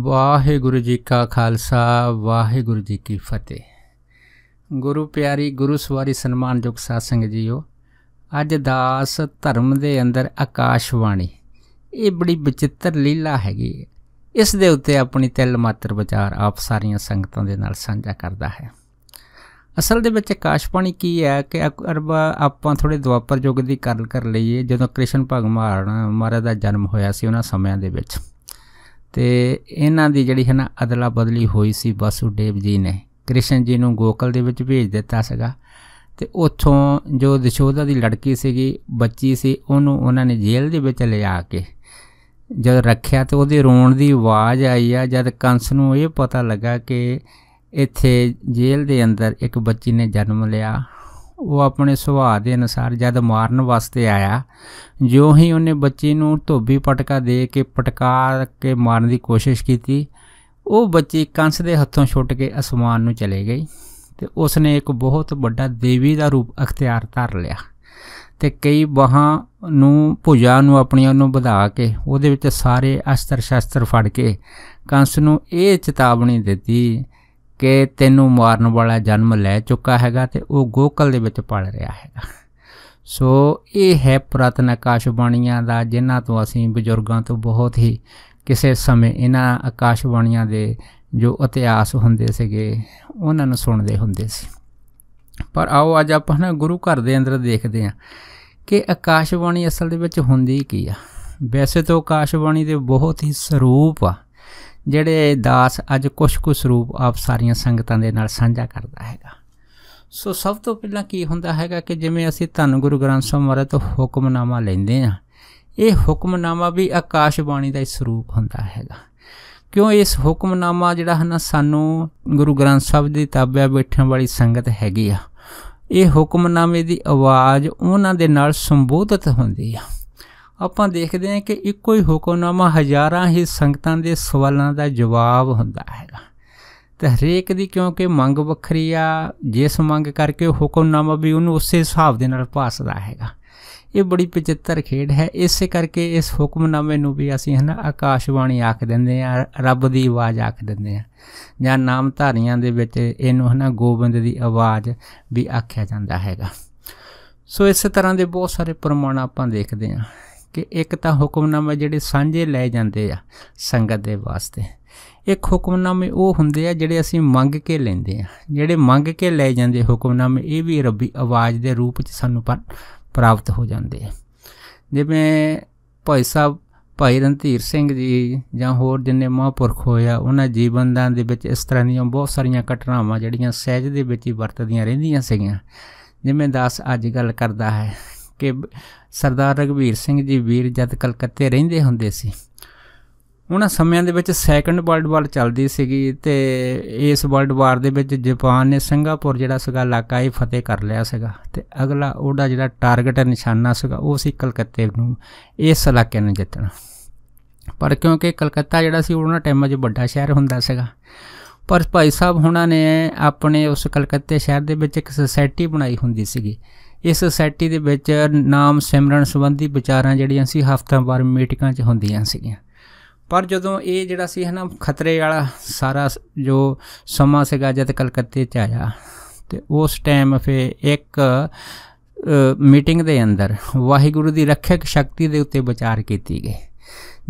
ਵਾਹਿਗੁਰੂ ਜੀ ਕਾ ਖਾਲਸਾ ਵਾਹਿਗੁਰੂ ਜੀ ਕੀ ਫਤਿਹ ਗੁਰੂ ਪਿਆਰੀ ਗੁਰੂ ਸਵਾਰੀ ਸਨਮਾਨਯੋਗ ਸੰਗਤ ਜੀਓ ਅੱਜ ਦਾਸ ਧਰਮ ਦੇ ਅੰਦਰ ਆਕਾਸ਼ਵਾਣੀ ਇਹ ਬੜੀ ਵਿਚਿੱਤਰ ਲੀਲਾ ਹੈਗੀ ਇਸ ਦੇ ਉੱਤੇ ਆਪਣੀ ਤਿਲ ਮਾਤਰ ਵਿਚਾਰ ਆਪ ਸਾਰੀਆਂ ਸੰਗਤਾਂ ਦੇ ਨਾਲ ਸਾਂਝਾ ਕਰਦਾ ਹੈ ਅਸਲ ਦੇ ਵਿੱਚ ਆਕਾਸ਼ਵਾਣੀ ਕੀ ਹੈ ਕਿ ਅਰਬਾ ਆਪਾਂ ਥੋੜੇ ਦੁਆਪਰ ਯੁੱਗ ਦੀ ਗੱਲ ਕਰ ਲਈਏ ਜਦੋਂ ਕ੍ਰਿਸ਼ਨ ਭਗਵਾਨ ਮਹਾਰਾਜ ਦਾ ਜਨਮ ਹੋਇਆ ਸੀ ਉਹਨਾਂ ਸਮਿਆਂ ਦੇ ਵਿੱਚ ਤੇ ਇਹਨਾਂ ਦੀ ਜਿਹੜੀ ਹੈ ਨਾ ਅਦਲਾ ਬਦਲੀ ਹੋਈ ਸੀ ਦੇਵ ਜੀ ਨੇ ਕ੍ਰਿਸ਼ਨ ਜੀ ਨੂੰ ਗੋਕਲ ਦੇ ਵਿੱਚ ਭੇਜ ਦਿੱਤਾ ਸੀਗਾ ਤੇ ਉੱਥੋਂ ਜੋ ਦਿਸ਼ੋਦਾ ਦੀ ਲੜਕੀ ਸੀਗੀ ਬੱਚੀ ਸੀ ਉਹਨੂੰ ਉਹਨਾਂ ਨੇ ਜੇਲ੍ਹ ਦੇ ਵਿੱਚ ਲਿਆ ਕੇ ਜਦ ਰੱਖਿਆ ਤੇ ਉਹਦੇ ਰੋਣ ਦੀ ਆਵਾਜ਼ ਆਈ ਆ ਜਦ ਕੰਸ ਨੂੰ ਇਹ ਪਤਾ ਲੱਗਾ ਕਿ ਇੱਥੇ ਜੇਲ੍ਹ ਦੇ ਅੰਦਰ ਇੱਕ ਬੱਚੀ ਨੇ ਜਨਮ ਲਿਆ ਉਹ ਆਪਣੇ ਸੁਭਾਅ ਦੇ ਅਨੁਸਾਰ ਜਦ ਮਾਰਨ ਵਾਸਤੇ ਆਇਆ ਜੋ ਹੀ ਉਹਨੇ ਬੱਚੇ ਨੂੰ ਧੋਬੀ ਪਟਕਾ ਦੇ ਕੇ ਪਟਕਾ ਕੇ ਮਾਰਨ ਦੀ ਕੋਸ਼ਿਸ਼ ਕੀਤੀ ਉਹ ਬੱਚੀ ਕੰਸ ਦੇ ਹੱਥੋਂ ਛੁੱਟ ਕੇ ਅਸਮਾਨ ਨੂੰ ਚਲੇ ਗਈ ਤੇ ਉਸ ਨੇ ਇੱਕ ਬਹੁਤ ਵੱਡਾ ਦੇਵੀ ਦਾ ਰੂਪ ਅਖਤਿਆਰ ਧਾਰ ਲਿਆ ਤੇ ਕਈ ਬਾਹਾਂ ਨੂੰ ਭੁਜਾ ਨੂੰ ਆਪਣੀਆਂ ਨੂੰ ਵਧਾ ਕੇ ਉਹਦੇ ਵਿੱਚ ਸਾਰੇ ਅਸਤਰ ਸ਼ਸਤਰ ਫੜ ਕੇ ਕੰਸ ਨੂੰ ਇਹ ਚੇਤਾਵਨੀ ਦਿੱਤੀ ਕਿ ਤੈਨੂੰ ਮਾਰਨ ਵਾਲਾ ਜਨਮ ਲੈ ਚੁੱਕਾ ਹੈਗਾ ਤੇ ਉਹ ਗੋਕਲ ਦੇ ਵਿੱਚ ਪਲ ਰਿਹਾ ਹੈਗਾ ਸੋ ਇਹ ਹੈ ਪ੍ਰਤਨ ਆਕਾਸ਼ ਬਾਣੀਆਂ ਦਾ ਜਿਨ੍ਹਾਂ ਤੋਂ ਅਸੀਂ ਬਜ਼ੁਰਗਾਂ ਤੋਂ ਬਹੁਤ ਹੀ ਕਿਸੇ ਸਮੇਂ ਇਹਨਾਂ ਆਕਾਸ਼ ਬਾਣੀਆਂ ਦੇ ਜੋ ਇਤਿਹਾਸ ਹੁੰਦੇ ਸੀਗੇ ਉਹਨਾਂ ਨੂੰ ਸੁਣਦੇ ਹੁੰਦੇ ਸੀ ਪਰ ਆਓ ਅੱਜ ਆਪਾਂ ਨਾ ਗੁਰੂ ਘਰ ਦੇ ਅੰਦਰ ਦੇਖਦੇ ਹਾਂ ਕਿ ਆਕਾਸ਼ ਬਾਣੀ ਅਸਲ ਦੇ ਵਿੱਚ ਹੁੰਦੀ ਕੀ ਆ ਵੈਸੇ ਤਾਂ ਬਾਣੀ ਦੇ ਬਹੁਤ ਹੀ ਸਰੂਪ ਆ ਜਿਹੜੇ ਦਾਸ ਅੱਜ ਕੁਛ ਕੁ ਸਰੂਪ ਆਪ ਸਾਰੀਆਂ ਸੰਗਤਾਂ ਦੇ ਨਾਲ ਸਾਂਝਾ ਕਰਦਾ ਹੈਗਾ ਸੋ ਸਭ ਤੋਂ ਪਹਿਲਾਂ ਕੀ ਹੁੰਦਾ ਹੈਗਾ ਕਿ ਜਿਵੇਂ ਅਸੀਂ ਧੰਨ ਗੁਰੂ ਗ੍ਰੰਥ ਸਾਹਿਬ ਮਹਾਰਾਜ ਤੋਂ ਹੁਕਮਨਾਮਾ ਲੈਂਦੇ ਆ ਇਹ ਹੁਕਮਨਾਮਾ ਵੀ ਆਕਾਸ਼ ਬਾਣੀ ਦਾ ਹੀ ਸਰੂਪ ਹੁੰਦਾ ਹੈਗਾ ਕਿਉਂ ਇਸ ਹੁਕਮਨਾਮਾ ਜਿਹੜਾ ਹਨ ਸਾਨੂੰ ਗੁਰੂ ਗ੍ਰੰਥ ਸਾਹਿਬ ਦੀ ਤਾਬਿਆ ਬੈਠਣ ਵਾਲੀ ਸੰਗਤ ਹੈਗੀ ਆ ਇਹ ਹੁਕਮਨਾਮੇ ਦੀ ਆਵਾਜ਼ ਉਹਨਾਂ ਦੇ ਨਾਲ ਸੰਬੋਧਿਤ ਹੁੰਦੀ ਆ ਆਪਾਂ ਦੇਖਦੇ ਹਾਂ ਕਿ ਇੱਕੋ ਹੀ ਹੁਕਮਨਾਮਾ ਹਜ਼ਾਰਾਂ ਹੀ ਸੰਗਤਾਂ ਦੇ ਸਵਾਲਾਂ ਦਾ ਜਵਾਬ ਹੁੰਦਾ ਹੈਗਾ ਤੇ ਹਰੇਕ ਦੀ ਕਿਉਂਕਿ ਮੰਗ ਵੱਖਰੀ ਆ ਜਿਸ ਮੰਗ ਕਰਕੇ ਹੁਕਮਨਾਮਾ ਵੀ ਉਹਨੂੰ ਉਸੇ ਹਿਸਾਬ ਦੇ ਨਾਲ ਪਾਸਦਾ ਹੈਗਾ ਇਹ ਬੜੀ ਪਚਿੱਤਰ ਖੇਡ ਹੈ ਇਸੇ ਕਰਕੇ ਇਸ ਹੁਕਮਨਾਮੇ ਨੂੰ ਵੀ ਅਸੀਂ ਹਨਾ ਆਕਾਸ਼ਵਾਣੀ ਆਖ ਦਿੰਦੇ ਆ ਰੱਬ ਦੀ ਆਵਾਜ਼ ਆਖ ਦਿੰਦੇ ਆ ਜਾਂ ਨਾਮ ਧਾਰੀਆਂ ਦੇ ਵਿੱਚ ਇਹਨੂੰ ਹਨਾ ਗੋਬਿੰਦ ਦੀ ਆਵਾਜ਼ ਵੀ ਆਖਿਆ ਜਾਂਦਾ ਹੈਗਾ ਸੋ ਇਸੇ ਤਰ੍ਹਾਂ ਦੇ ਬਹੁਤ ਸਾਰੇ ਪ੍ਰਮਾਣ ਆਪਾਂ ਦੇਖਦੇ ਆ ਕਿ ਇੱਕ ਤਾਂ ਹੁਕਮਨਾਮੇ ਜਿਹੜੇ ਸਾਂਝੇ ਲੈ ਜਾਂਦੇ ਆ ਸੰਗਤ ਦੇ ਵਾਸਤੇ ਇੱਕ ਹੁਕਮਨਾਮੇ ਉਹ ਹੁੰਦੇ ਆ ਜਿਹੜੇ ਅਸੀਂ ਮੰਗ ਕੇ ਲੈਂਦੇ ਆ ਜਿਹੜੇ ਮੰਗ ਕੇ ਲੈ ਜਾਂਦੇ ਹੁਕਮਨਾਮੇ ਇਹ ਵੀ ਰੱਬੀ ਆਵਾਜ਼ ਦੇ ਰੂਪ ਚ ਸਾਨੂੰ ਪ੍ਰਾਪਤ ਹੋ ਜਾਂਦੇ ਆ ਜਿਵੇਂ ਭਾਈ ਸਾਹਿਬ ਭਾਈ ਰਣਧੀਰ ਸਿੰਘ ਜੀ ਜਾਂ ਹੋਰ ਜਿੰਨੇ ਮਹਾਂਪੁਰਖ ਹੋਇਆ ਉਹਨਾਂ ਜੀਵਨਦਾਂ ਦੇ ਵਿੱਚ ਇਸ ਤਰ੍ਹਾਂ ਦੀਆਂ ਬਹੁਤ ਸਾਰੀਆਂ ਘਟਨਾਵਾਂ ਜਿਹੜੀਆਂ ਸਹਿਜ ਦੇ ਵਿੱਚ ਹੀ ਵਰਤਦੀਆਂ ਰਹਿੰਦੀਆਂ ਸੀਗੀਆਂ ਜਿਵੇਂ ਦਾਸ ਅੱਜ ਗੱਲ ਕਰਦਾ ਹੈ ਕਿ ਸਰਦਾਰ ਰਗਵੀਰ ਸਿੰਘ ਜੀ ਵੀਰ ਜਦ ਕਲਕੱਤੇ ਰਹਿੰਦੇ ਹੁੰਦੇ ਸੀ ਉਹਨਾਂ ਸਮਿਆਂ ਦੇ ਵਿੱਚ ਸੈਕੰਡ ਵਰਲਡ ਵਾਰ ਚੱਲਦੀ ਸੀਗੀ ਤੇ ਇਸ ਵਰਲਡ ਵਾਰ ਦੇ ਵਿੱਚ ਜਾਪਾਨ ਨੇ ਸਿੰਗਾਪੁਰ ਜਿਹੜਾ ਸੀਗਾ ਇਲਾਕਾ ਇਹ ਫਤਿਹ ਕਰ ਲਿਆ ਸੀਗਾ ਤੇ ਅਗਲਾ ਉਹਦਾ ਜਿਹੜਾ ਟਾਰਗੇਟ ਨਿਸ਼ਾਨਾ ਸੀਗਾ ਉਹ ਸੀ ਕਲਕੱਤੇ ਨੂੰ ਇਸ ਇਲਾਕੇ ਨੂੰ ਜਿੱਤਣਾ ਪਰ ਕਿਉਂਕਿ ਕਲਕੱਤਾ ਜਿਹੜਾ ਸੀ ਉਹਨਾਂ ਟਾਈਮਾਂ 'ਚ ਵੱਡਾ ਸ਼ਹਿਰ ਹੁੰਦਾ ਸੀਗਾ ਪਰ ਭਾਈ ਸਾਹਿਬ ਹੁਣਾਂ ਨੇ ਆਪਣੇ ਉਸ ਕਲਕੱਤੇ ਸ਼ਹਿਰ ਦੇ ਵਿੱਚ ਇੱਕ ਸੁਸਾਇਟੀ ਬਣਾਈ ਹੁੰਦੀ ਸੀਗੀ ਇਸ ਸੋਸਾਇਟੀ ਦੇ ਵਿੱਚ ਨਾਮ ਸਿਮਰਨ ਸੰਬੰਧੀ ਵਿਚਾਰਾਂ ਜਿਹੜੀਆਂ ਸੀ ਹਫ਼ਤਾਵਾਰ ਮੀਟਿੰਗਾਂ 'ਚ ਹੁੰਦੀਆਂ ਸੀਗੀਆਂ ਪਰ ਜਦੋਂ ਇਹ ਜਿਹੜਾ ਸੀ ਹਨਾ ਖਤਰੇ ਵਾਲਾ ਸਾਰਾ ਜੋ ਸਮਾਂ ਸੀਗਾ ਜਦ ਕਲਕੱਤੇ 'ਚ ਆਇਆ ਤੇ ਉਸ ਟਾਈਮ ਫੇ ਇੱਕ ਮੀਟਿੰਗ ਦੇ ਅੰਦਰ ਵਾਹਿਗੁਰੂ ਦੀ ਰੱਖਿਅਕ ਸ਼ਕਤੀ ਦੇ ਉੱਤੇ ਵਿਚਾਰ ਕੀਤੀ ਗਈ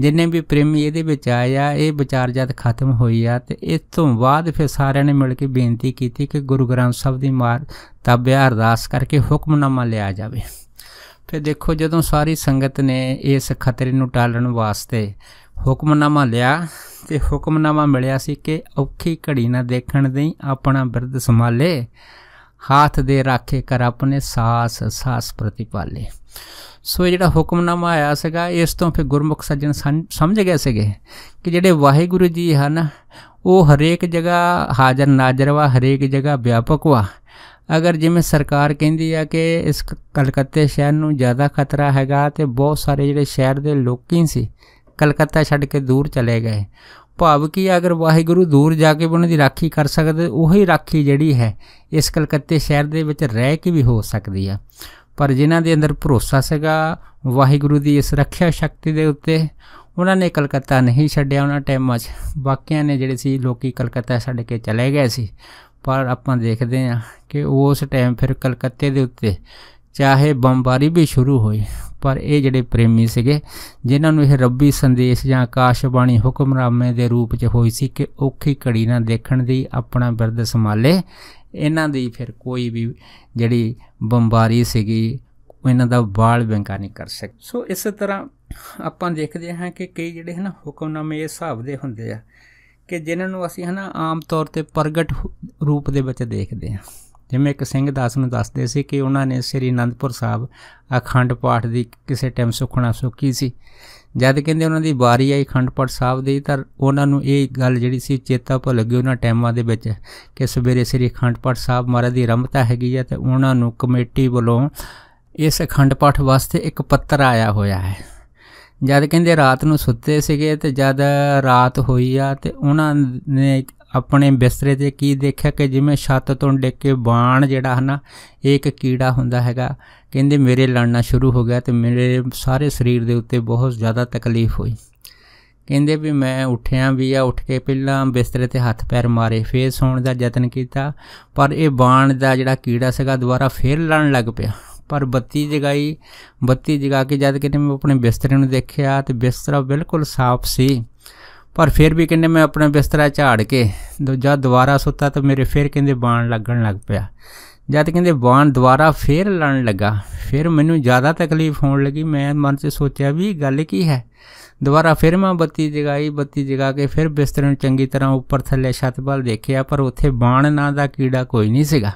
ਜਿੰਨੇ ਵੀ ਪ੍ਰੇਮੀ ਇਹਦੇ ਵਿੱਚ ਆਇਆ ਇਹ ਵਿਚਾਰ ਜਦ ਖਤਮ ਹੋਈ ਆ ਤੇ ਇਸ ਤੋਂ ਬਾਅਦ ਫਿਰ ਸਾਰਿਆਂ ਨੇ ਮਿਲ ਕੇ ਬੇਨਤੀ ਕੀਤੀ ਕਿ ਗੁਰੂ ਗ੍ਰੰਥ ਸਾਹਿਬ ਦੀ ਮਾਰ ਤਾਬਿਆ ਅਰਦਾਸ ਕਰਕੇ ਹੁਕਮਨਾਮਾ ਲਿਆ ਜਾਵੇ ਫਿਰ ਦੇਖੋ ਜਦੋਂ ਸਾਰੀ ਸੰਗਤ ਨੇ ਇਸ ਖਤਰੇ ਨੂੰ ਟਾਲਣ ਵਾਸਤੇ ਹੁਕਮਨਾਮਾ ਲਿਆ ਤੇ ਹੁਕਮਨਾਮਾ ਮਿਲਿਆ ਸੀ ਕਿ ਔਖੀ ਘੜੀ ਨਾ ਦੇਖਣ ਦੇ ਆਪਣਾ ਬਿਰਧ ਸੰਭਾਲੇ ਹੱਥ ਦੇ ਰਾਖੇ ਕਰ ਆਪਣੇ ਸਾਸ ਸਾਸ ਪ੍ਰਤੀਪਾਲੇ ਸੋ ਇਹ ਜਿਹੜਾ ਹੁਕਮਨਾਮਾ ਆਇਆ ਸੀਗਾ ਇਸ ਤੋਂ ਫਿਰ ਗੁਰਮੁਖ ਸੱਜਣ ਸਮਝ ਗਏ ਸੀਗੇ ਕਿ ਜਿਹੜੇ ਵਾਹਿਗੁਰੂ ਜੀ ਹਨ ਉਹ ਹਰੇਕ ਜਗ੍ਹਾ ਹਾਜ਼ਰ ਨਾਜ਼ਰ ਵਾ ਹਰੇਕ ਜਗ੍ਹਾ ਵਿਆਪਕ ਵਾ ਅਗਰ ਜਿਵੇਂ ਸਰਕਾਰ ਕਹਿੰਦੀ ਆ ਕਿ ਇਸ ਕਲਕੱਤੇ ਸ਼ਹਿਰ ਨੂੰ ਜ਼ਿਆਦਾ ਖਤਰਾ ਹੈਗਾ ਤੇ ਬਹੁਤ ਸਾਰੇ ਜਿਹੜੇ ਸ਼ਹਿਰ ਦੇ ਲੋਕੀ ਸੀ ਕਲਕੱਤਾ ਛੱਡ ਕੇ ਦੂਰ ਚਲੇ ਗਏ ਭਾਵ ਕਿ ਅਗਰ ਵਾਹਿਗੁਰੂ ਦੂਰ ਜਾ ਕੇ ਉਹਨਾਂ ਦੀ ਰਾਖੀ ਕਰ ਸਕਦੇ ਉਹੀ ਰਾਖੀ ਜਿਹੜੀ ਹੈ ਇਸ ਕਲਕੱਤੇ ਸ਼ਹਿਰ ਦੇ ਵਿੱਚ ਰਹਿ ਕੇ ਵੀ ਹੋ ਸਕਦੀ ਆ ਪਰ ਜਿਨ੍ਹਾਂ ਦੇ ਅੰਦਰ ਭਰੋਸਾ ਸੀਗਾ ਵਾਹਿਗੁਰੂ ਦੀ ਇਸ ਰੱਖਿਆ ਸ਼ਕਤੀ ਦੇ ਉੱਤੇ ਉਹਨਾਂ ਨੇ ਕਲਕੱਤਾ ਨਹੀਂ ਛੱਡਿਆ ਉਹਨਾਂ ਟਾਈਮਾਂ 'ਚ ਬਾਕੀਆਂ ਨੇ ਜਿਹੜੇ ਸੀ ਲੋਕੀ ਕਲਕੱਤਾ ਛੱਡ ਕੇ ਚਲੇ ਗਏ ਸੀ ਪਰ ਆਪਾਂ ਦੇਖਦੇ ਹਾਂ ਕਿ ਉਸ ਟਾਈਮ ਫਿਰ ਕਲਕੱਤੇ ਦੇ ਉੱਤੇ ਚਾਹੇ ਬੰਬਾਰੀ ਵੀ ਸ਼ੁਰੂ ਹੋਈ ਪਰ ਇਹ ਜਿਹੜੇ ਪ੍ਰੇਮੀ ਸੀਗੇ ਜਿਨ੍ਹਾਂ ਨੂੰ ਇਹ ਰੱਬੀ ਸੰਦੇਸ਼ ਜਾਂ ਆਕਾਸ਼ਬਾਣੀ ਹੁਕਮਰਾਮੇ ਦੇ ਰੂਪ 'ਚ ਹੋਈ ਸੀ ਕਿ ਔਖੀ ਘੜੀ ਨਾ ਦੇਖਣ ਦੀ ਆਪਣਾ ਬਿਰਦ ਸੰਭਾਲੇ ਇਹਨਾਂ ਦੀ ਫਿਰ ਕੋਈ ਵੀ ਜਿਹੜੀ ਬੰਬਾਰੀ ਸੀਗੀ ਇਹਨਾਂ ਦਾ ਬਾਲ ਬੰਕਾ ਨਹੀਂ ਕਰ ਸਕ ਸੋ ਇਸੇ ਤਰ੍ਹਾਂ ਆਪਾਂ ਦੇਖਦੇ ਹਾਂ ਕਿ ਕਈ ਜਿਹੜੇ ਹਨ ਹੁਕਮਨਾਮੇ ਇਸ ਹਿਸਾਬ ਦੇ ਹੁੰਦੇ ਆ ਕਿ ਜਿਨ੍ਹਾਂ ਨੂੰ ਅਸੀਂ ਹਨਾ ਆਮ ਤੌਰ ਤੇ ਪ੍ਰਗਟ ਰੂਪ ਦੇ ਵਿੱਚ ਦੇਖਦੇ ਹਾਂ ਜਿਵੇਂ ਇੱਕ ਸਿੰਘ ਦਾਸ ਨੂੰ ਦੱਸਦੇ ਸੀ ਕਿ ਉਹਨਾਂ ਨੇ ਸ੍ਰੀ ਅਨੰਦਪੁਰ ਸਾਹਿਬ ਅਖੰਡ ਪਾਠ ਦੀ ਕਿਸੇ ਟਾਈਮ ਸੁਖਣਾ ਸੁਖੀ ਸੀ ਜਦ ਕਹਿੰਦੇ ਉਹਨਾਂ ਦੀ ਵਾਰੀ ਆਈ ਖੰਡਪੜ ਸਾਹਿਬ ਦੀ ਤਾਂ ਉਹਨਾਂ ਨੂੰ ਇਹ ਗੱਲ ਜਿਹੜੀ ਸੀ ਚੇਤਾ ਭੁੱਲ ਗਈ ਉਹਨਾਂ ਟਾਈਮਾਂ ਦੇ ਵਿੱਚ ਕਿ ਸਵੇਰੇ ਸ੍ਰੀ ਖੰਡਪੜ ਸਾਹਿਬ ਮਹਾਰਾਜ ਦੀ ਰਮਤਾ ਹੈਗੀ ਆ ਤੇ ਉਹਨਾਂ ਨੂੰ ਕਮੇਟੀ ਵੱਲੋਂ ਇਸ ਅਖੰਡ ਪਾਠ ਵਾਸਤੇ ਇੱਕ ਪੱਤਰ ਆਇਆ ਹੋਇਆ ਹੈ ਜਦ ਕਹਿੰਦੇ ਰਾਤ ਨੂੰ ਸੁੱਤੇ ਸੀਗੇ ਤੇ ਜਦ ਰਾਤ ਹੋਈ ਆ ਤੇ ਉਹਨਾਂ ਨੇ ਆਪਣੇ ਬਿਸਤਰੇ ਤੇ ਕੀ ਦੇਖਿਆ ਕਿ ਜਿਵੇਂ ਛੱਤ ਤੋਂ ਡਿੱਗ ਕੇ ਬਾਣ ਜਿਹੜਾ ਹਨਾ ਇਹ ਇੱਕ ਕੀੜਾ ਹੁੰਦਾ ਹੈਗਾ ਕਹਿੰਦੇ ਮੇਰੇ ਲੜਨਾ ਸ਼ੁਰੂ ਹੋ ਗਿਆ ਤੇ ਮੇਰੇ ਸਾਰੇ ਸਰੀਰ ਦੇ ਉੱਤੇ ਬਹੁਤ ਜ਼ਿਆਦਾ ਤਕਲੀਫ ਹੋਈ ਕਹਿੰਦੇ ਵੀ ਮੈਂ ਉੱਠਿਆ ਵੀ ਆ ਉੱਠ ਕੇ ਪਹਿਲਾਂ ਬਿਸਤਰੇ ਤੇ ਹੱਥ ਪੈਰ ਮਾਰੇ ਫੇਰ ਸੌਣ ਦਾ ਯਤਨ ਕੀਤਾ ਪਰ ਇਹ ਬਾਣ ਦਾ ਜਿਹੜਾ ਕੀੜਾ ਸੀਗਾ ਦੁਬਾਰਾ ਫੇਰ ਲੜਨ ਲੱਗ ਪਿਆ ਪਰ ਬੱਤੀ ਜਗਾਈ ਬੱਤੀ ਜਗਾ ਕੇ ਜਦ ਕਿਤੇ ਮੈਂ ਆਪਣੇ ਬਿਸਤਰੇ ਨੂੰ ਦੇਖਿਆ ਤੇ ਬਿਸਤਰਾ ਬਿਲਕੁਲ ਸਾਫ਼ ਸੀ ਪਰ ਫਿਰ ਵੀ ਕਹਿੰਦੇ ਮੈਂ ਆਪਣਾ ਬਿਸਤਰਾ ਝਾੜ ਕੇ ਦੂਜਾ ਦੁਬਾਰਾ ਸੁੱਤਾ ਤਾਂ ਮੇਰੇ ਫਿਰ ਕਹਿੰਦੇ ਬਾਣ ਲੱਗਣ ਲੱਗ ਪਿਆ ਜਦ ਕਹਿੰਦੇ ਬਾਣ ਦੁਬਾਰਾ ਫੇਰ ਲੜਨ ਲੱਗਾ ਫਿਰ ਮੈਨੂੰ ਜ਼ਿਆਦਾ ਤਕਲੀਫ ਹੋਣ ਲੱਗੀ ਮੈਂ ਮਨ 'ਚ ਸੋਚਿਆ ਵੀ ਗੱਲ ਕੀ ਹੈ ਦੁਬਾਰਾ ਫਿਰ ਮੈਂ ਬੱਤੀ ਜਗਾਈ ਬੱਤੀ ਜਗਾ ਕੇ ਫਿਰ ਬਿਸਤਰੇ ਨੂੰ ਚੰਗੀ ਤਰ੍ਹਾਂ ਉੱਪਰ ਥੱਲੇ ਛੱਤ ਵੱਲ ਦੇਖਿਆ ਪਰ ਉੱਥੇ ਬਾਣ ਨਾਂ ਦਾ ਕੀੜਾ ਕੋਈ ਨਹੀਂ ਸੀਗਾ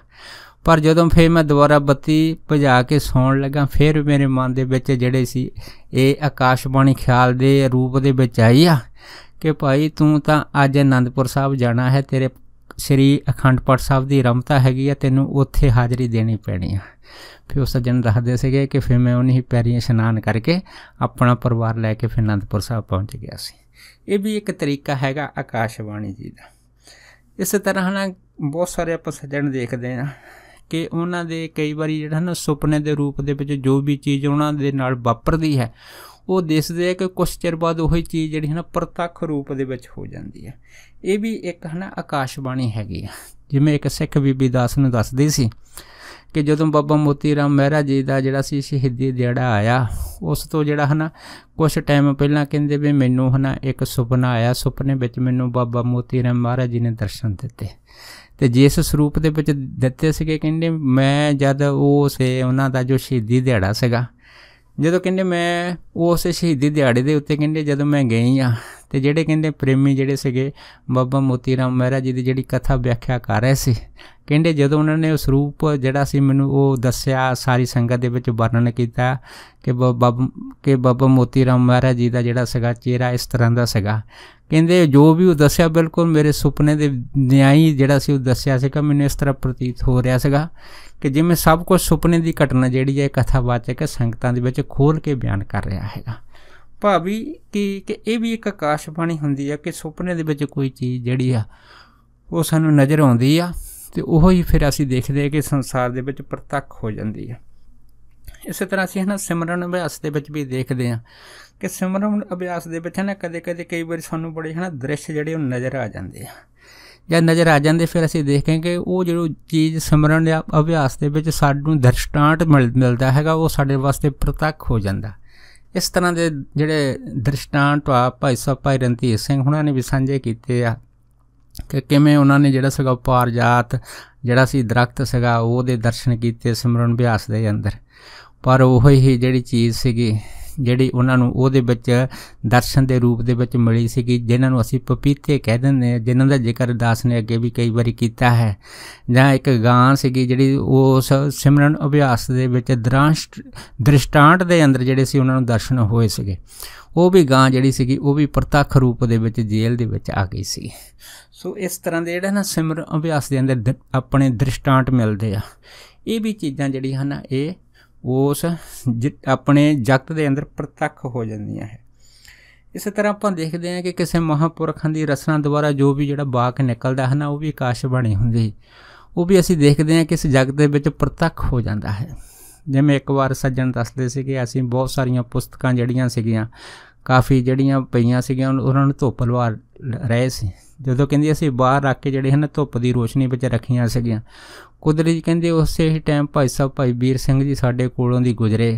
ਪਰ ਜਦੋਂ ਫੇਰ ਮੈਂ ਦੁਬਾਰਾ ਬੱਤੀ ਭਜਾ ਕੇ ਸੌਣ ਲੱਗਾ ਫਿਰ ਮੇਰੇ ਮਨ ਦੇ ਵਿੱਚ ਜਿਹੜੇ ਸੀ ਇਹ ਆਕਾਸ਼ਬਾਣੀ ਖਿਆਲ ਦੇ ਰੂਪ ਦੇ ਵਿੱਚ ਆਈ ਆ ਕਿ ਭਾਈ ਤੂੰ ਤਾਂ ਅੱਜ ਅਨੰਦਪੁਰ ਸਾਹਿਬ ਜਾਣਾ ਹੈ ਤੇਰੇ ਸ੍ਰੀ ਅਖੰਡ ਪਾਠ ਸਾਹਿਬ ਦੀ ਰਮਤਾ ਹੈਗੀ ਆ ਤੈਨੂੰ ਉੱਥੇ ਹਾਜ਼ਰੀ ਦੇਣੀ ਪੈਣੀ ਆ ਫਿਰ ਉਹ ਸੱਜਣ ਦੱਸਦੇ ਸੀਗੇ ਕਿ ਫਿਰ ਮੈਂ ਉਹਨੀ ਪੈਰੀਆਂ ਇਸ਼ਨਾਨ ਕਰਕੇ ਆਪਣਾ ਪਰਿਵਾਰ ਲੈ ਕੇ ਫਿਰ ਅਨੰਦਪੁਰ ਸਾਹਿਬ ਪਹੁੰਚ ਗਿਆ ਸੀ ਇਹ ਵੀ ਇੱਕ ਤਰੀਕਾ ਹੈਗਾ ਆਕਾਸ਼ਵਾਣੀ ਜੀ ਦਾ ਇਸੇ ਤਰ੍ਹਾਂ ਨਾਲ ਬਹੁਤ ਸਾਰੇ ਆਪਾਂ ਸੱਜਣ ਦੇਖਦੇ ਆ ਕਿ ਉਹਨਾਂ ਦੇ ਕਈ ਵਾਰੀ ਜਿਹੜਾ ਨਾ ਸੁਪਨੇ ਦੇ ਰੂਪ ਦੇ ਵਿੱਚ ਜੋ ਵੀ ਚੀਜ਼ ਉਹਨਾਂ ਦੇ ਨਾਲ ਵਾਪਰਦੀ ਹੈ ਉਹ ਦਿਸਦੇ ਆ ਕਿ ਕੁਝ ਚਿਰ ਬਾਅਦ ਉਹੀ ਚੀਜ਼ ਜਿਹੜੀ ਹੈ ਨਾ ਪ੍ਰਤੱਖ ਰੂਪ ਦੇ ਵਿੱਚ ਹੋ ਜਾਂਦੀ ਹੈ ਇਹ ਵੀ ਇੱਕ ਹੈ ਨਾ ਆਕਾਸ਼ਬਾਣੀ ਹੈਗੀ ਆ ਜਿਵੇਂ ਇੱਕ ਸਿੱਖ ਬੀਬੀ ਦਾਸ ਨੂੰ ਦੱਸਦੀ ਸੀ ਕਿ ਜਦੋਂ ਬਾਬਾ ਮੋਤੀ ਰਾਮ ਮਹਿਰਾ ਜੀ ਦਾ ਜਿਹੜਾ ਸੀ ਸ਼ਹੀਦੀ ਜਿਹੜਾ ਆਇਆ ਉਸ ਤੋਂ ਜਿਹੜਾ ਹਨਾ ਕੁਝ ਟਾਈਮ ਪਹਿਲਾਂ ਕਹਿੰਦੇ ਵੀ ਮੈਨੂੰ ਹਨਾ ਇੱਕ ਸੁਪਨਾ ਆਇਆ ਸੁਪਨੇ ਵਿੱਚ ਮੈਨੂੰ ਬਾਬਾ ਮੋਤੀ ਰਾਮ ਮਹਾਰਾਜ ਜੀ ਨੇ ਦਰਸ਼ਨ ਦਿੱਤੇ ਤੇ ਜਿਸ ਸਰੂਪ ਦੇ ਵਿੱਚ ਦਿੱਤੇ ਸੀਗੇ ਕਹਿੰਦੇ ਮੈਂ ਜਦ ਉਹ ਸੇ ਉਹਨਾਂ ਦਾ ਜੋ ਸ਼ਹੀਦੀ ਦਿਹਾੜਾ ਸੀਗਾ ਜਦੋਂ ਕਹਿੰਦੇ ਮੈਂ ਉਸੇ ਸ਼ਹੀਦੀ ਦਿਹਾੜੇ ਦੇ ਉੱਤੇ ਕਹਿੰਦੇ ਜਦੋਂ ਮੈਂ ਗਈ ਆ ਤੇ ਜਿਹੜੇ ਕਹਿੰਦੇ ਪ੍ਰੇਮੀ ਜਿਹੜੇ ਸੀਗੇ ਬਾਬਾ ਮੋਤੀ ਰਾਮ ਮਹਿਰਾ ਜੀ ਦੀ ਜਿਹੜੀ ਕਥਾ ਵਿਆਖਿਆ ਕਰ ਰਹੇ ਸੀ ਕਹਿੰਦੇ ਜਦੋਂ ਉਹਨਾਂ ਨੇ ਉਸ ਰੂਪ ਜਿਹੜਾ ਸੀ ਮੈਨੂੰ ਉਹ ਦੱਸਿਆ ਸਾਰੀ ਸੰਗਤ ਦੇ ਵਿੱਚ ਵਰਣਨ ਕੀਤਾ ਕਿ ਬਾਬਾ ਕਿ ਬਾਬਾ ਮੋਤੀ ਰਾਮ ਮਹਿਰਾ ਜੀ ਦਾ ਜਿਹੜਾ ਸੀਗਾ ਚਿਹਰਾ ਇਸ ਤਰ੍ਹਾਂ ਦਾ ਸੀਗਾ ਕਹਿੰਦੇ ਜੋ ਵੀ ਉਹ ਦੱਸਿਆ ਬਿਲਕੁਲ ਮੇਰੇ ਸੁਪਨੇ ਦੇ ਨਿਆਈ ਜਿਹੜਾ ਸੀ ਉਹ ਦੱਸਿਆ ਸੀ ਕਿ ਮੈਨੂੰ ਇਸ ਤਰ੍ਹਾਂ ਪ੍ਰਤੀਤ ਹੋ ਰਿਹਾ ਸੀਗਾ ਕਿ ਜਿਵੇਂ ਸਭ ਕੁਝ ਸੁਪਨੇ ਦੀ ਘਟਨਾ ਜਿਹੜੀ ਹੈ ਕਥਾਵਾਚਕ ਸੰਗਤਾਂ ਦੇ ਵਿੱਚ ਖੋਲ ਕੇ ਬਿਆਨ ਕਰ ਰਿਹਾ ਹੈਗਾ ਭਾਵੀ ਕਿ ਕਿ ਇਹ ਵੀ ਇੱਕ ਆਕਾਸ਼ ਬਾਣੀ ਹੁੰਦੀ ਆ ਕਿ ਸੁਪਨੇ ਦੇ ਵਿੱਚ ਕੋਈ ਚੀਜ਼ ਜਿਹੜੀ ਆ ਉਹ ਸਾਨੂੰ ਨਜ਼ਰ ਆਉਂਦੀ ਆ ਤੇ ਉਹ ਹੀ ਫਿਰ ਅਸੀਂ ਦੇਖਦੇ ਆ ਕਿ ਸੰਸਾਰ ਦੇ ਵਿੱਚ ਪ੍ਰਤੱਖ ਹੋ ਜਾਂਦੀ ਆ ਇਸੇ ਤਰ੍ਹਾਂ ਅਸੀਂ ਹਨਾ ਸਿਮਰਨ ਅਭਿਆਸ ਦੇ ਵਿੱਚ ਵੀ ਦੇਖਦੇ ਆ ਕਿ ਸਿਮਰਨ ਅਭਿਆਸ ਦੇ ਵਿੱਚ ਹਨਾ ਕਦੇ-ਕਦੇ ਕਈ ਵਾਰ ਸਾਨੂੰ ਬੜੇ ਹਨਾ ਦ੍ਰਿਸ਼ ਜਿਹੜੇ ਉਹ ਨਜ਼ਰ ਆ ਜਾਂਦੇ ਆ ਜਾਂ ਨਜ਼ਰ ਆ ਜਾਂਦੇ ਫਿਰ ਅਸੀਂ ਦੇਖਾਂਗੇ ਉਹ ਜਿਹੜਾ ਚੀਜ਼ ਸਿਮਰਨ ਦੇ ਅਭਿਆਸ ਦੇ ਵਿੱਚ ਸਾਨੂੰ ਦਰਸ਼ਟਾਂਟ ਮਿਲਦਾ ਹੈਗਾ ਉਹ ਸਾਡੇ ਵਾਸਤੇ ਪ੍ਰਤੱਖ ਹੋ ਜਾਂਦਾ ਇਸ ਤਰ੍ਹਾਂ ਦੇ ਜਿਹੜੇ ਦ੍ਰਿਸ਼ਟਾਂਤ ਆ ਭਾਈ ਸਾਹਿਬ ਭਾਈ ਰਣਜੀਤ ਸਿੰਘ ਹੁਣਾਂ ਨੇ ਵੀ ਸਾਂਝੇ ਕੀਤੇ ਆ ਕਿ ਕਿਵੇਂ ਉਹਨਾਂ ਨੇ ਜਿਹੜਾ ਸਗਾ ਪਾਰ ਜਾਤ ਜਿਹੜਾ ਸੀ ਦਰਖਤ ਸਗਾ ਉਹਦੇ ਦਰਸ਼ਨ ਕੀਤੇ ਸਿਮਰਨ ਅਭਿਆਸ ਦੇ ਅੰਦਰ ਪਰ ਉਹ ਹੀ ਜਿਹੜੀ ਚੀਜ਼ ਸੀਗੀ ਜਿਹੜੀ ਉਹਨਾਂ ਨੂੰ ਉਹਦੇ ਵਿੱਚ ਦਰਸ਼ਨ ਦੇ ਰੂਪ ਦੇ ਵਿੱਚ ਮਿਲੀ ਸੀ ਕਿ ਜਿਨ੍ਹਾਂ ਨੂੰ ਅਸੀਂ ਪਪੀਤੇ ਕਹਿ ਦਿੰਦੇ ਆ ਜਿਨ੍ਹਾਂ ਦਾ ਜ਼ਿਕਰ ਦਾਸ ਨੇ ਅੱਗੇ ਵੀ ਕਈ ਵਾਰੀ ਕੀਤਾ ਹੈ ਜਾਂ ਇੱਕ ਗਾਂ ਸੀਗੀ ਜਿਹੜੀ ਉਸ ਸਿਮਰਨ ਅਭਿਆਸ ਦੇ ਵਿੱਚ ਦ੍ਰਿਸ਼ਟਾਂਤ ਦੇ ਅੰਦਰ ਜਿਹੜੇ ਸੀ ਉਹਨਾਂ ਨੂੰ ਦਰਸ਼ਨ ਹੋਏ ਸੀਗੇ ਉਹ ਵੀ ਗਾਂ ਜਿਹੜੀ ਸੀਗੀ ਉਹ ਵੀ ਪ੍ਰਤੱਖ ਰੂਪ ਦੇ ਵਿੱਚ ਜੇਲ੍ਹ ਦੇ ਵਿੱਚ ਆ ਗਈ ਸੀ ਸੋ ਇਸ ਤਰ੍ਹਾਂ ਦੇ ਜਿਹੜਾ ਨਾ ਸਿਮਰਨ ਅਭਿਆਸ ਦੇ ਅੰਦਰ ਆਪਣੇ ਦ੍ਰਿਸ਼ਟਾਂਤ ਮਿਲਦੇ ਆ ਇਹ ਵੀ ਚੀਜ਼ਾਂ ਜਿਹੜੀਆਂ ਹਨ ਇਹ ਉਸ ਆਪਣੇ ਜਗਤ ਦੇ ਅੰਦਰ ਪ੍ਰਤੱਖ ਹੋ ਜਾਂਦੀਆਂ ਹੈ ਇਸੇ ਤਰ੍ਹਾਂ ਆਪਾਂ ਦੇਖਦੇ ਹਾਂ ਕਿ ਕਿਸੇ ਮਹਾਪੁਰਖਾਂ ਦੀ ਰਸਨਾ ਦੁਆਰਾ ਜੋ ਵੀ ਜਿਹੜਾ ਬਾਕ ਨਿਕਲਦਾ ਹੈ ਨਾ ਉਹ ਵੀ ਆਕਾਸ਼ ਬਣੀ ਹੁੰਦੀ ਉਹ ਵੀ ਅਸੀਂ ਦੇਖਦੇ ਹਾਂ ਕਿ ਇਸ ਜਗਤ ਦੇ ਵਿੱਚ ਪ੍ਰਤੱਖ ਹੋ ਜਾਂਦਾ ਹੈ ਜਿਵੇਂ ਇੱਕ ਵਾਰ ਸੱਜਣ ਦੱਸਦੇ ਸੀ ਕਿ ਅਸੀਂ ਬਹੁਤ ਸਾਰੀਆਂ ਪੁਸਤਕਾਂ ਜਿਹੜੀਆਂ ਸੀਗੀਆਂ ਕਾਫੀ ਜਿਹੜੀਆਂ ਪਈਆਂ ਸੀਗੀਆਂ ਉਹਨਾਂ ਨੂੰ ਧੋਪਲਵਾਰ ਰਹੇ ਸੀ ਜਦੋਂ ਕਹਿੰਦੀ ਅਸੀਂ ਬਾਹਰ ਰੱਖ ਕੇ ਜਿਹੜੇ ਹਨ ਧੁੱਪ ਦੀ ਰੋਸ਼ਨੀ ਵਿੱਚ ਰੱਖੀਆਂ ਸੀਗੀਆਂ ਕੁਦਰਤ ਜੀ ਕਹਿੰਦੇ ਉਸੇ ਹੀ ਟਾਈਮ ਭਾਈ ਸਾਹਿਬ ਭਾਈ ਵੀਰ ਸਿੰਘ ਜੀ ਸਾਡੇ ਕੋਲੋਂ ਦੀ ਗੁਜ਼ਰੇ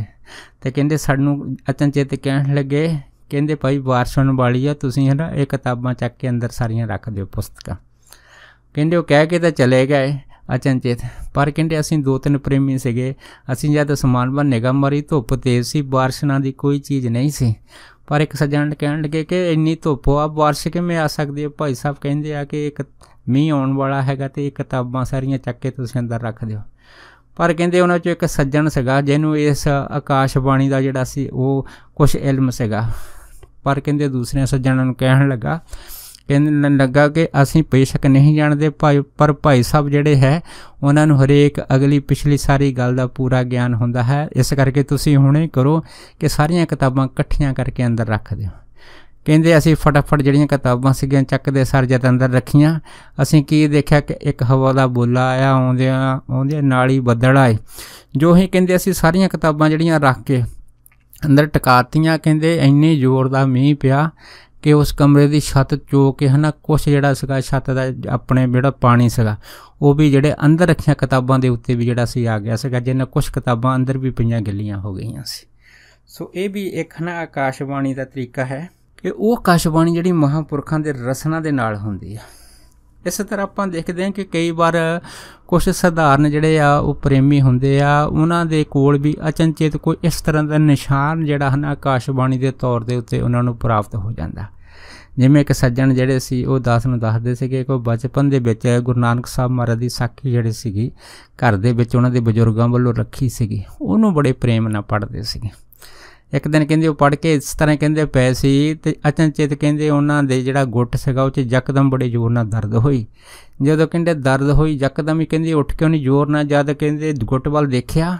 ਤੇ ਕਹਿੰਦੇ ਸਾਨੂੰ ਅਚਨਚੇਤ ਕਹਿਣ ਲੱਗੇ ਕਹਿੰਦੇ ਭਾਈ ਵਾਰਸਣ ਵਾਲੀ ਆ ਤੁਸੀਂ ਹਨਾ ਇਹ ਕਿਤਾਬਾਂ ਚੱਕ ਕੇ ਅੰਦਰ ਸਾਰੀਆਂ ਰੱਖ ਦਿਓ ਪੁਸਤਕਾਂ ਕਹਿੰਦੇ ਉਹ ਕਹਿ ਕੇ ਤਾਂ ਚਲੇ ਗਏ ਅਚਨਚੇਤ ਪਰ ਕਹਿੰਦੇ ਅਸੀਂ ਦੋ ਤਿੰਨ ਪ੍ਰੇਮੀ ਸੀਗੇ ਅਸੀਂ ਜਦ ਸਮਾਨ ਬਨ ਨਿਗਮ ਮਰੀ ਧੁੱਪ ਤੇਜ਼ ਸੀ ਬਾਰਿਸ਼ ਦੀ ਕੋਈ ਚੀਜ਼ ਨਹੀਂ ਸੀ ਪਰ ਇੱਕ ਸੱਜਣ ਕਹਿਣ ਲੱਗੇ ਕਿ ਇੰਨੀ ਧੁੱਪ ਆ ਬਾਰਿਸ਼ ਕਿਵੇਂ ਆ ਸਕਦੀ ਹੈ ਭਾਈ ਸਾਹਿਬ ਕਹਿੰਦੇ ਆ ਕਿ ਇੱਕ ਮੀਂਹ ਆਉਣ ਵਾਲਾ ਹੈਗਾ ਤੇ ਇਹ ਕਿਤਾਬਾਂ ਸਾਰੀਆਂ ਚੱਕ ਕੇ ਤੁਸੀਂ ਅੰਦਰ ਰੱਖ ਦਿਓ ਪਰ ਕਹਿੰਦੇ ਉਹਨਾਂ ਚੋਂ ਇੱਕ ਸੱਜਣ ਸੀਗਾ ਜਿਹਨੂੰ ਇਸ ਆਕਾਸ਼ ਬਾਣੀ ਦਾ ਜਿਹੜਾ ਸੀ ਉਹ ਕੁਝ ਇਲਮ ਸੀਗਾ ਪਰ ਕਹਿੰਦੇ ਦੂਸਰੇ ਸੱਜਣਾਂ ਨੂੰ ਕਹਿਣ ਲੱਗਾ ਕਹਿੰਦੇ ਲੱਗਾ ਕਿ ਅਸੀਂ ਬੇਸ਼ੱਕ ਨਹੀਂ ਜਾਣਦੇ ਭਾਈ ਪਰ ਭਾਈ ਸਾਹਿਬ ਜਿਹੜੇ ਹੈ ਉਹਨਾਂ ਨੂੰ ਹਰੇਕ ਅਗਲੀ ਪਿਛਲੀ ਸਾਰੀ ਗੱਲ ਦਾ ਪੂਰਾ ਗਿਆਨ ਹੁੰਦਾ ਹੈ ਇਸ ਕਰਕੇ ਤੁਸੀਂ ਹੁਣੇ ਕਰੋ ਕਿ ਸਾਰੀਆਂ ਕਿਤਾਬਾਂ ਇਕੱਠੀਆਂ ਕਰਕੇ ਅੰਦਰ ਰੱਖ ਦਿਓ ਕਹਿੰਦੇ ਅਸੀਂ ਫਟਾਫਟ ਜਿਹੜੀਆਂ ਕਿਤਾਬਾਂ ਸੀਗੀਆਂ ਚੱਕਦੇ ਸਰ ਜਦ ਅੰਦਰ ਰੱਖੀਆਂ ਅਸੀਂ ਕੀ ਦੇਖਿਆ ਕਿ ਇੱਕ ਹਵਾ ਦਾ ਬੋਲਾ ਆਇਆ ਆਉਂਦਿਆਂ ਆਉਂਦੇ ਨਾਲ ਹੀ ਬੱਦਲ ਆਏ ਜੋ ਹੀ ਕਹਿੰਦੇ ਅਸੀਂ ਸਾਰੀਆਂ ਕਿਤਾਬਾਂ ਜਿਹੜੀਆਂ ਰੱਖ ਕੇ ਅੰਦਰ ਟਿਕਾਤੀਆਂ ਕਹਿੰਦੇ ਇੰਨੇ ਜ਼ੋਰ ਦਾ ਮੀਂਹ ਪਿਆ ਕਿ ਉਸ ਕਮਰੇ ਦੀ ਛੱਤ ਚੋ ਕੇ ਹਨਾ ਕੁਝ ਜਿਹੜਾ ਸਗਾ ਛੱਤ ਦਾ ਆਪਣੇ ਜਿਹੜਾ ਪਾਣੀ ਸੀਗਾ ਉਹ ਵੀ ਜਿਹੜੇ ਅੰਦਰ ਰੱਖੀਆਂ ਕਿਤਾਬਾਂ ਦੇ ਉੱਤੇ ਵੀ ਜਿਹੜਾ ਸੀ ਆ ਗਿਆ ਸੀਗਾ ਜਿੰਨਾਂ ਕੁਝ ਕਿਤਾਬਾਂ ਅੰਦਰ ਵੀ ਪਈਆਂ ਗਿੱਲੀਆਂ ਹੋ ਗਈਆਂ ਸੀ ਸੋ ਇਹ ਵੀ ਇੱਕ ਹਨਾ ਆਕਾਸ਼ਵਾਣੀ ਦਾ ਤਰੀਕਾ ਹੈ ਕਿ ਉਹ ਆਕਾਸ਼ਵਾਣੀ ਜਿਹੜੀ ਮਹਾਪੁਰਖਾਂ ਦੇ ਰਸਨਾ ਦੇ ਨਾਲ ਹੁੰਦੀ ਹੈ ਇਸੇ ਤਰ੍ਹਾਂ ਆਪਾਂ ਦੇਖਦੇ ਹਾਂ ਕਿ ਕਈ ਵਾਰ ਕੁਝ ਸਧਾਰਨ ਜਿਹੜੇ ਆ ਉਹ ਪ੍ਰੇਮੀ ਹੁੰਦੇ ਆ ਉਹਨਾਂ ਦੇ ਕੋਲ ਵੀ ਅਚਨਚੇਤ ਕੋਈ ਇਸ ਤਰ੍ਹਾਂ ਦਾ ਨਿਸ਼ਾਨ ਜਿਹੜਾ ਹਨ ਆਕਾਸ਼ਬਾਣੀ ਦੇ ਤੌਰ ਦੇ ਉੱਤੇ ਉਹਨਾਂ ਨੂੰ ਪ੍ਰਾਪਤ ਹੋ ਜਾਂਦਾ ਜਿਵੇਂ ਇੱਕ ਸੱਜਣ ਜਿਹੜੇ ਸੀ ਉਹ ਦਾਸ ਨੂੰ ਦੱਸਦੇ ਸੀਗੇ ਕਿ ਬਚਪਨ ਦੇ ਵਿੱਚ ਗੁਰੂ ਨਾਨਕ ਸਾਹਿਬ ਮਹਾਰਾਜ ਦੀ ਸਾਖੀ ਜਿਹੜੀ ਸੀਗੀ ਘਰ ਦੇ ਵਿੱਚ ਉਹਨਾਂ ਦੇ ਬਜ਼ੁਰਗਾਂ ਵੱਲੋਂ ਰੱਖੀ ਸੀਗੀ ਉਹਨੂੰ ਬੜੇ ਪ੍ਰੇਮ ਨਾਲ ਪੜ੍ਹਦੇ ਸੀਗੇ ਇੱਕ ਦਿਨ ਕਹਿੰਦੇ ਉਹ ਪੜ ਕੇ ਇਸ ਤਰ੍ਹਾਂ ਕਹਿੰਦੇ ਪਏ ਸੀ ਤੇ ਅਚਨਚੇਤ ਕਹਿੰਦੇ ਉਹਨਾਂ ਦੇ ਜਿਹੜਾ ਗੁੱਟ ਸੀਗਾ ਉਹ 'ਚ ਯਕਦਮ ਬੜੇ ਜ਼ੋਰ ਨਾਲ ਦਰਦ ਹੋਈ ਜਦੋਂ ਕਹਿੰਦੇ ਦਰਦ ਹੋਈ ਯਕਦਮ ਹੀ ਕਹਿੰਦੇ ਉੱਠ ਕੇ ਉਹਨੇ ਜ਼ੋਰ ਨਾਲ ਜਦ ਕਹਿੰਦੇ ਗੁੱਟ ਵੱਲ ਦੇਖਿਆ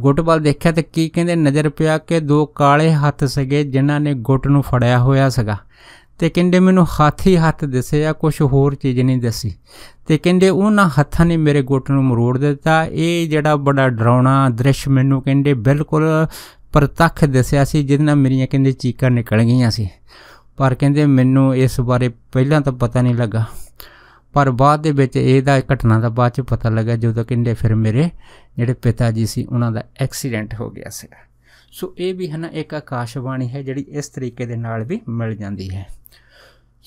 ਗੁੱਟ ਵੱਲ ਦੇਖਿਆ ਤੇ ਕੀ ਕਹਿੰਦੇ ਨਜ਼ਰ ਪਿਆ ਕਿ ਦੋ ਕਾਲੇ ਹੱਥ ਸੀਗੇ ਜਿਨ੍ਹਾਂ ਨੇ ਗੁੱਟ ਨੂੰ ਫੜਿਆ ਹੋਇਆ ਸੀਗਾ ਤੇ ਕਹਿੰਦੇ ਮੈਨੂੰ ਹੱਥ ਹੀ ਹੱਥ ਦਿਸੇ ਆ ਕੁਝ ਹੋਰ ਚੀਜ਼ ਨਹੀਂ ਦਿਸੀ ਤੇ ਕਹਿੰਦੇ ਉਹਨਾਂ ਹੱਥਾਂ ਨੇ ਮੇਰੇ ਗੁੱਟ ਨੂੰ ਮਰੋੜ ਦਿੱਤਾ ਇਹ ਜਿਹੜਾ ਬੜਾ ਡਰਾਉਣਾ ਦ੍ਰਿਸ਼ ਮੈਨੂੰ ਕਹਿੰਦੇ ਬਿਲਕੁਲ ਪ੍ਰਤੱਖ ਦੱਸਿਆ ਸੀ ਜਿਹਦੇ ਨਾਲ ਮੇਰੀਆਂ ਕਹਿੰਦੇ ਚੀਕਾਂ ਨਿਕਲ ਗਈਆਂ ਸੀ ਪਰ ਕਹਿੰਦੇ ਮੈਨੂੰ ਇਸ ਬਾਰੇ ਪਹਿਲਾਂ ਤਾਂ ਪਤਾ ਨਹੀਂ ਲੱਗਾ ਪਰ ਬਾਅਦ ਦੇ ਵਿੱਚ ਇਹਦਾ ਘਟਨਾ ਦਾ ਬਾਅਦ ਚ ਪਤਾ ਲੱਗਾ ਜਦੋਂ ਕਹਿੰਦੇ ਫਿਰ ਮੇਰੇ ਜਿਹੜੇ ਪਿਤਾ ਜੀ ਸੀ ਉਹਨਾਂ ਦਾ ਐਕਸੀਡੈਂਟ ਹੋ ਗਿਆ ਸੀ ਸੋ ਇਹ ਵੀ ਹੈ ਨਾ ਇੱਕ ਆਕਾਸ਼ਵਾਣੀ ਹੈ ਜਿਹੜੀ ਇਸ ਤਰੀਕੇ ਦੇ ਨਾਲ ਵੀ ਮਿਲ ਜਾਂਦੀ ਹੈ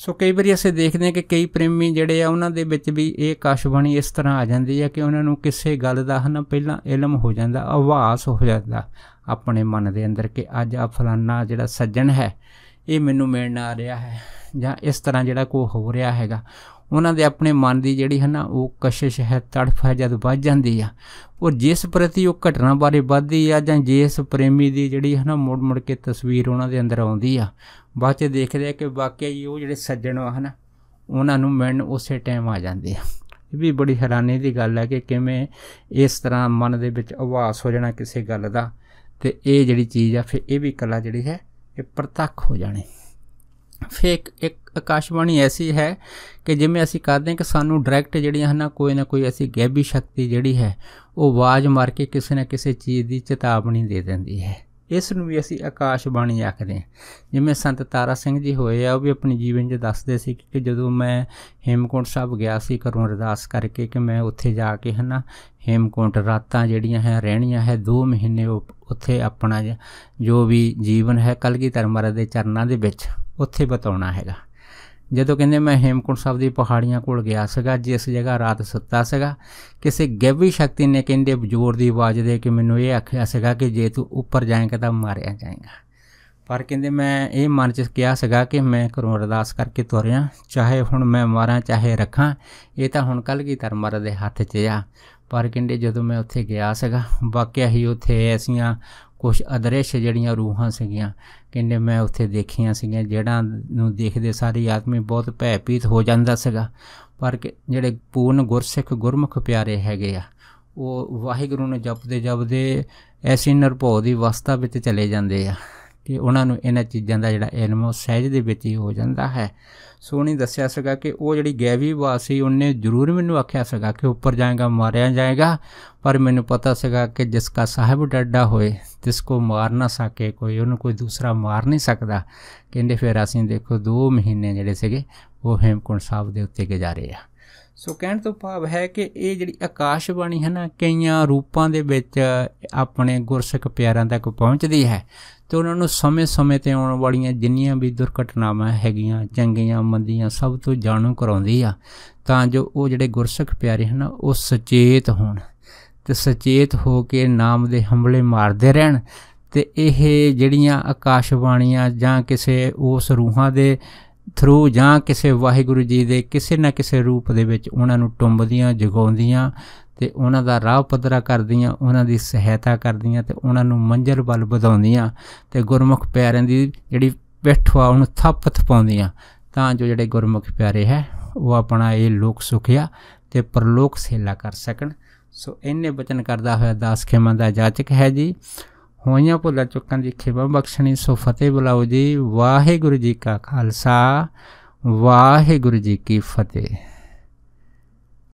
ਸੋ ਕਈ ਵਾਰੀ ਅਸੀਂ ਦੇਖਦੇ ਹਾਂ ਕਿ ਕਈ ਪ੍ਰੇਮੀ ਜਿਹੜੇ ਆ ਉਹਨਾਂ ਦੇ ਵਿੱਚ ਵੀ ਇਹ ਆਕਾਸ਼ਵਾਣੀ ਇਸ ਤਰ੍ਹਾਂ ਆ ਜਾਂਦੀ ਹੈ ਕਿ ਉਹਨਾਂ ਨੂੰ ਕਿਸੇ ਗੱਲ ਦਾ ਹਨਾ ਪਹਿਲਾਂ ਇਲਮ ਹੋ ਜਾਂਦਾ ਆਵਾਸ ਹੋ ਜਾਂਦਾ ਆਪਣੇ ਮਨ ਦੇ ਅੰਦਰ ਕਿ ਅੱਜ ਆ ਫਲਾਨਾ ਜਿਹੜਾ ਸੱਜਣ ਹੈ ਇਹ ਮੈਨੂੰ ਮਿਲਣ ਆ ਰਿਹਾ ਹੈ ਜਾਂ ਇਸ ਤਰ੍ਹਾਂ ਜਿਹੜਾ ਕੋ ਹੋ ਰਿਹਾ ਹੈਗਾ ਉਹਨਾਂ ਦੇ ਆਪਣੇ ਮਨ ਦੀ ਜਿਹੜੀ ਹੈ ਨਾ ਉਹ ਕਸ਼ਿਸ਼ ਹੈ ਤੜਫ ਹੈ ਜਦ ਵੱਜ ਜਾਂਦੀ ਆ ਉਹ ਜਿਸ ਪ੍ਰਤੀ ਉਹ ਘਟਨਾ ਬਾਰੇ ਵੱਧਦੀ ਆ ਜਾਂ ਜਿਸ ਪ੍ਰੇਮੀ ਦੀ ਜਿਹੜੀ ਹੈ ਨਾ ਮੋੜ ਮੋੜ ਕੇ ਤਸਵੀਰ ਉਹਨਾਂ ਦੇ ਅੰਦਰ ਆਉਂਦੀ ਆ ਬਾਅਦ ਚ ਦੇਖਦੇ ਆ ਕਿ ਵਾਕਿਆ ਹੀ ਉਹ ਜਿਹੜੇ ਸੱਜਣ ਆ ਹਨਾ ਉਹਨਾਂ ਨੂੰ ਮਿਲਣ ਉਸੇ ਟਾਈਮ ਆ ਜਾਂਦੇ ਆ ਇਹ ਵੀ ਬੜੀ ਹੈਰਾਨੀ ਦੀ ਗੱਲ ਹੈ ਕਿ ਕਿਵੇਂ ਇਸ ਤਰ੍ਹਾਂ ਮਨ ਦੇ ਵਿੱਚ ਆਵਾਸ ਹੋ ਜਾਣਾ ਕਿਸੇ ਗੱਲ ਦਾ ਤੇ ਇਹ ਜਿਹੜੀ ਚੀਜ਼ ਆ ਫਿਰ ਇਹ ਵੀ ਕਲਾ ਜਿਹੜੀ ਹੈ ਇਹ ਪ੍ਰਤੱਖ ਹੋ ਜਾਣੀ ਫੇ ਇੱਕ ਇੱਕ ਆਕਾਸ਼ਵਾਣੀ ਐਸੀ ਹੈ ਕਿ ਜਿਵੇਂ ਅਸੀਂ ਕਰਦੇ ਹਾਂ ਕਿ ਸਾਨੂੰ ਡਾਇਰੈਕਟ ਜਿਹੜੀਆਂ ਹਨ ਕੋਈ ਨਾ ਕੋਈ ਅਸੀਂ ਗੈਬੀ ਸ਼ਕਤੀ ਜਿਹੜੀ ਹੈ ਉਹ ਆਵਾਜ਼ ਮਾਰ ਕੇ ਕਿਸੇ ਨਾ ਕਿਸੇ ਚੀਜ਼ ਦੀ ਚੇਤਾਵਨੀ ਦੇ ਦਿੰਦੀ ਹੈ ਇਸ ਨੂੰ ਵੀ ਅਸੀਂ ਆਕਾਸ਼ ਬਾਣੀ ਆਖਦੇ ਹਾਂ ਜਿਵੇਂ ਸੰਤ ਤਾਰਾ ਸਿੰਘ ਜੀ ਹੋਏ ਆ ਉਹ ਵੀ ਆਪਣੇ ਜੀਵਨ 'ਚ ਦੱਸਦੇ ਸੀ ਕਿ ਜਦੋਂ ਮੈਂ ਹੇਮਕੁੰਟ ਸਾਹਿਬ ਗਿਆ ਸੀ ਘਰੋਂ ਅਰਦਾਸ ਕਰਕੇ ਕਿ ਮੈਂ ਉੱਥੇ ਜਾ ਕੇ ਹਨਾ ਹੇਮਕੁੰਟ ਰਾਤਾਂ ਜਿਹੜੀਆਂ ਹੈ ਰਹਿਣੀਆਂ ਹੈ 2 ਮਹੀਨੇ ਉੱਥੇ ਆਪਣਾ ਜੋ ਵੀ ਜੀਵਨ ਹੈ ਕਲਗੀ ਮਹਾਰਾਜ ਦੇ ਚਰਨਾਂ ਦੇ ਵਿੱਚ ਉੱਥੇ ਬਤਾਉਣਾ ਹੈਗਾ ਜਦੋਂ ਕਹਿੰਦੇ ਮੈਂ ਹੇਮਕੁੰਡ ਸਾਹਿਬ ਦੀ ਪਹਾੜੀਆਂ ਕੋਲ ਗਿਆ ਸੀਗਾ ਜਿਸ ਜਗ੍ਹਾ ਰਾਤ ਸੁੱਤਾ ਸੀਗਾ ਕਿਸੇ ਗੈਵੀ ਸ਼ਕਤੀ ਨੇ ਕਹਿੰਦੇ ਜ਼ੋਰ ਦੀ ਆਵਾਜ਼ ਦੇ ਕੇ ਮੈਨੂੰ ਇਹ ਆਖਿਆ ਸੀਗਾ ਕਿ ਜੇ ਤੂੰ ਉੱਪਰ ਜਾਏਂਗਾ ਤਾਂ ਮਾਰਿਆ ਜਾਏਗਾ ਪਰ ਕਹਿੰਦੇ ਮੈਂ ਇਹ ਮਨ ਚ ਕਿਹਾ ਸੀਗਾ ਕਿ ਮੈਂ ਕਰੂੰ ਅਰਦਾਸ ਕਰਕੇ ਤੁਰਿਆ ਚਾਹੇ ਹੁਣ ਮੈਂ ਮਾਰਾਂ ਚਾਹੇ ਰੱਖਾਂ ਇਹ ਤਾਂ ਹੁਣ ਕੱਲ ਕੀ ਧਰਮਰ ਦੇ ਹੱਥ 'ਚ ਆ ਪਰ ਕਹਿੰਦੇ ਜਦੋਂ ਮੈਂ ਉੱਥੇ ਗਿਆ ਸੀਗਾ ਵਾਕਿਆ ਹੀ ਉੱਥੇ ਐਸੀਆਂ ਕੁਝ ਅਦ੍ਰਿਸ਼ ਜਿਹੜੀਆਂ ਰੂਹਾਂ ਸੀਗੀਆਂ ਕਹਿੰਦੇ ਮੈਂ ਉੱਥੇ ਦੇਖੀਆਂ ਸੀਗੀਆਂ ਜਿਹੜਾਂ ਨੂੰ ਦੇਖਦੇ ਸਾਰੇ ਆਦਮੀ ਬਹੁਤ ਭੈਪੀਤ ਹੋ ਜਾਂਦਾ ਸੀਗਾ ਪਰ ਜਿਹੜੇ ਪੂਰਨ ਗੁਰਸਿੱਖ ਗੁਰਮੁਖ ਪਿਆਰੇ ਹੈਗੇ ਆ ਉਹ ਵਾਹਿਗੁਰੂ ਨੂੰ ਜਪਦੇ ਜਪਦੇ ਐਸੀ ਨਿਰਭਉ ਦੀ ਅਵਸਥਾ ਵਿੱਚ ਚਲੇ ਜਾਂਦੇ ਆ ਕਿ ਉਹਨਾਂ ਨੂੰ ਇਹਨਾਂ ਚੀਜ਼ਾਂ ਦਾ ਜਿਹੜਾ ਇਲਮ ਉਹ ਸਹਿਜ ਦੇ ਵਿੱਚ ਹੀ ਹੋ ਜਾਂਦਾ ਹੈ ਸੋ ਦੱਸਿਆ ਸੀਗਾ ਕਿ ਉਹ ਜਿਹੜੀ ਗੈਵੀ ਵਾਸੀ ਉਹਨੇ ਜ਼ਰੂਰ ਮੈਨੂੰ ਆਖਿਆ ਸੀਗਾ ਕਿ ਉੱਪਰ ਜਾਏਗਾ ਮਾਰਿਆ ਜਾਏਗਾ ਪਰ ਮੈਨੂੰ ਪਤਾ ਸੀਗਾ ਕਿ ਜਿਸ ਦਾ ਸਾਹਿਬ ਡੱਡਾ ਹੋਏ ਤਿਸ ਕੋ ਮਾਰ ਨਾ ਸਕੇ ਕੋਈ ਉਹਨੂੰ ਕੋਈ ਦੂਸਰਾ ਮਾਰ ਨਹੀਂ ਸਕਦਾ ਕਹਿੰਦੇ ਫਿਰ ਅਸੀਂ ਦੇਖੋ 2 ਮਹੀਨੇ ਜਿਹੜੇ ਸੀਗੇ ਉਹ ਹੇਮਕੁੰਡ ਸਾਹਿਬ ਦੇ ਉੱਤੇ ਗੁਜ਼ਾਰੇ ਆ ਸੋ ਕਹਿਣ ਤੋਂ ਭਾਵ ਹੈ ਕਿ ਇਹ ਜਿਹੜੀ ਆਕਾਸ਼ਬਾਣੀ ਹੈ ਨਾ ਕਈਆਂ ਰੂਪਾਂ ਦੇ ਵਿੱਚ ਆਪਣੇ ਗੁਰਸਿੱਖ ਪਿਆਰਾਂ ਤੱਕ ਪਹੁੰਚਦੀ ਹੈ ਤੇ ਉਹਨਾਂ ਨੂੰ ਸਮੇਂ-ਸਮੇਂ ਤੇ ਆਉਣ ਵਾਲੀਆਂ ਜਿੰਨੀਆਂ ਵੀ ਦੁਰਘਟਨਾਵਾਂ ਹੈਗੀਆਂ ਚੰਗੀਆਂ ਮੰਦੀਆਂ ਸਭ ਤੋਂ ਜਾਣੂ ਕਰਾਉਂਦੀ ਆ ਤਾਂ ਜੋ ਉਹ ਜਿਹੜੇ ਗੁਰਸਿੱਖ ਪਿਆਰੇ ਹਨ ਉਹ ਸੁਚੇਤ ਹੋਣ ਤੇ ਸੁਚੇਤ ਹੋ ਕੇ ਨਾਮ ਦੇ ਹਮਲੇ ਮਾਰਦੇ ਰਹਿਣ ਤੇ ਇਹ ਜਿਹੜੀਆਂ ਆਕਾਸ਼ਵਾਣੀਆਂ ਜਾਂ ਕਿਸੇ ਉਸ ਰੂਹਾਂ ਦੇ ਥਰੂ ਜਾਂ ਕਿਸੇ ਵਾਹਿਗੁਰੂ ਜੀ ਦੇ ਕਿਸੇ ਨਾ ਕਿਸੇ ਰੂਪ ਦੇ ਵਿੱਚ ਉਹਨਾਂ ਨੂੰ ਟੁੰਬਦੀਆਂ ਜਗਾਉਂਦੀਆਂ ਤੇ ਉਹਨਾਂ ਦਾ ਰਾਹ ਪੱਧਰਾ ਕਰਦੀਆਂ ਉਹਨਾਂ ਦੀ ਸਹਾਇਤਾ ਕਰਦੀਆਂ ਤੇ ਉਹਨਾਂ ਨੂੰ ਮੰਜ਼ਲ ਵੱਲ ਵਧਾਉਂਦੀਆਂ ਤੇ ਗੁਰਮੁਖ ਪਿਆਰਿਆਂ ਦੀ ਜਿਹੜੀ ਪਿੱਠਵਾ ਉਹਨੂੰ ਥਾਪਤ ਪਾਉਂਦੀਆਂ ਤਾਂ ਜੋ ਜਿਹੜੇ ਗੁਰਮੁਖ ਪਿਆਰੇ ਹੈ ਉਹ ਆਪਣਾ ਇਹ ਲੋਕ ਸੁਖਿਆ ਤੇ ਪਰਲੋਕ ਸੇਲਾ ਕਰ ਸਕਣ ਸੋ ਇਹਨੇ ਬਚਨ ਕਰਦਾ ਹੋਇਆ ਦਾਸ ਖੇਮਾ ਦਾ ਜਾਚਕ ਹੈ ਜੀ ਹੋਈਆਂ ਭੁੱਲਾਂ ਚੁੱਕਣ ਦੀ ਖੇਮਾ ਬਖਸ਼ਣੀ ਸੋ ਫਤਿਹ ਬੁਲਾਓ ਜੀ ਵਾਹਿਗੁਰੂ ਜੀ ਕਾ ਖਾਲਸਾ ਵਾਹਿਗੁਰੂ ਜੀ ਕੀ ਫਤਿਹ